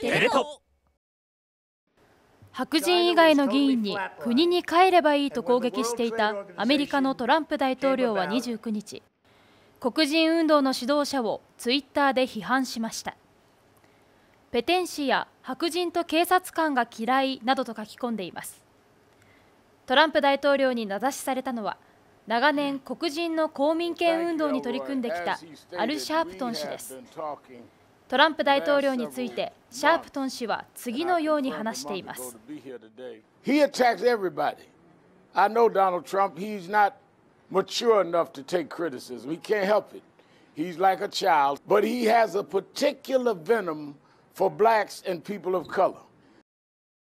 テレ東白人以外の議員に国に帰ればいいと攻撃していたアメリカのトランプ大統領は29日黒人運動の指導者をツイッターで批判しましたペテン氏や白人と警察官が嫌いなどと書き込んでいますトランプ大統領に名指しされたのは長年黒人の公民権運動に取り組んできたアル・シャープトン氏ですトランプ大統領についてシャープトン氏は次のように話しています。He attacks everybody. I know Donald Trump, he's not mature enough to take criticism. He can't help it. He's like a child, but he has a particular venom for blacks and people of color.